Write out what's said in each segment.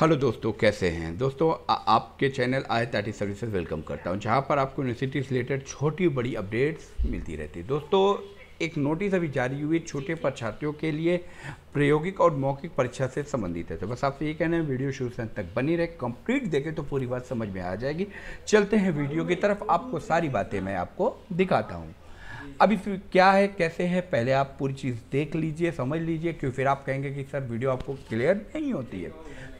hello दोस्तों कैसे हैं दोस्तों आ, आपके चैनल आई ताटी सर्विसेज वेलकम करता हूं जहां पर आपको यूनिवर्सिटी से रिलेटेड छोटी बड़ी अपडेट्स मिलती रहती है दोस्तों एक नोटिस अभी जारी हुई छोटे परीक्षार्थियों के लिए प्रायोगिक और मौखिक परीक्षा से संबंधित है तो बस आपसे ये कहना है वीडियो शुरू से अंत तक बनी रहे कंप्लीट देखें तो पूरी बात समझ में आ जाएगी चलते हैं वीडियो की तरफ आपको सारी बातें मैं आपको दिखाता हूँ अब इस क्या है कैसे है पहले आप पूरी चीज़ देख लीजिए समझ लीजिए क्यों फिर आप कहेंगे कि सर वीडियो आपको क्लियर नहीं होती है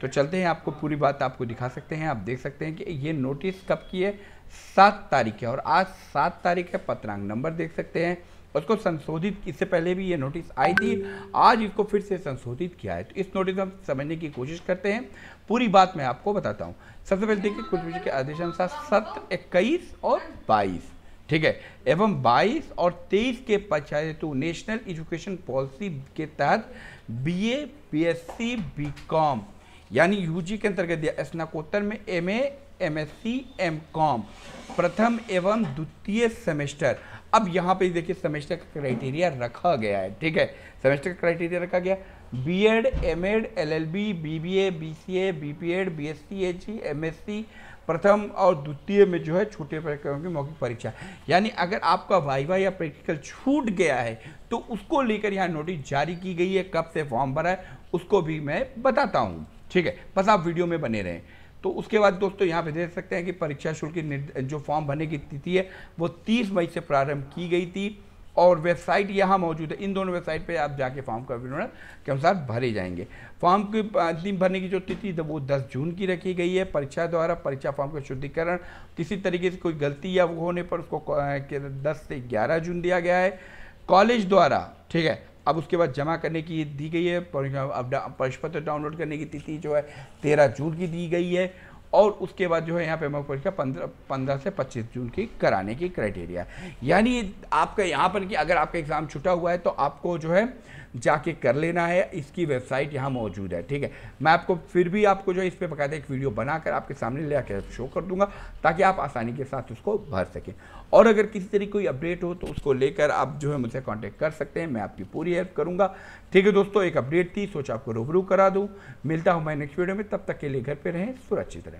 तो चलते हैं आपको पूरी बात आपको दिखा सकते हैं आप देख सकते हैं कि ये नोटिस कब की है सात तारीख है और आज सात तारीख है पत्रांग नंबर देख सकते हैं उसको संशोधित इससे पहले भी ये नोटिस आई थी आज इसको फिर से संशोधित किया है तो इस नोटिस हम समझने की कोशिश करते हैं पूरी बात मैं आपको बताता हूँ सबसे पहले देखिए कुछ के आदेशानुसार सत्र इक्कीस और बाईस ठीक है एवं 22 और 23 के तो नेशनल एजुकेशन पॉलिसी के तहत बीए, बीएससी, बीकॉम यानी यूजी के अंतर्गत दिया स्नाकोत्तर में एमए, एमएससी, एमकॉम प्रथम एवं द्वितीय सेमेस्टर अब यहाँ पे देखिए सेमेस्टर का क्राइटेरिया रखा गया है ठीक है सेमेस्टर का क्राइटेरिया रखा गया B Ed M Ed L L B B B A B C A B P Ed B S C H C M S C प्रथम और द्वितीय में जो है छोटे पाठ्यक्रम की मौखिक परीक्षा यानी अगर आपका वाइवा या प्रैक्टिकल छूट गया है तो उसको लेकर यहाँ नोटिस जारी की गई है कब से फॉर्म भरा है उसको भी मैं बताता हूँ ठीक है बस आप वीडियो में बने रहें तो उसके बाद दोस्तों यहाँ पे देख सकते हैं कि परीक्षा शुल्क की जो फॉर्म भरने की तिथि है वो 30 मई से प्रारंभ की गई थी और वेबसाइट यहाँ मौजूद है इन दोनों वेबसाइट पे आप जाके फॉर्म का विवरण के अनुसार भरे जाएंगे फॉर्म की अंतिम भरने की जो तिथि वो 10 जून की रखी गई है परीक्षा द्वारा परीक्षा फॉर्म का शुद्धिकरण किसी तरीके से कोई गलती या वो होने पर उसको दस से ग्यारह जून दिया गया है कॉलेज द्वारा ठीक है अब उसके बाद जमा करने की दी गई है अब परीक्षा पत्र डाउनलोड करने की तिथि जो है तेरह जून की दी गई है और उसके बाद जो है यहाँ पे मुख्य परीक्षा पंद्रह पंद्रह से पच्चीस जून की कराने की क्राइटेरिया है यानी आपका यहाँ पर कि अगर आपका एग्ज़ाम छुटा हुआ है तो आपको जो है जाके कर लेना है इसकी वेबसाइट यहाँ मौजूद है ठीक है मैं आपको फिर भी आपको जो है इस पर बकायदा एक वीडियो बनाकर आपके सामने ले आकर शो कर दूंगा ताकि आप आसानी के साथ उसको भर सकें और अगर किसी तरीके कोई अपडेट हो तो उसको लेकर आप जो है मुझसे कांटेक्ट कर सकते हैं मैं आपकी पूरी हेल्प करूँगा ठीक है दोस्तों एक अपडेट थी सोच आपको रूबरू करा दूँ मिलता हूँ मैं नेक्स्ट वीडियो में तब तक के लिए घर पर रहें सुरक्षित रहें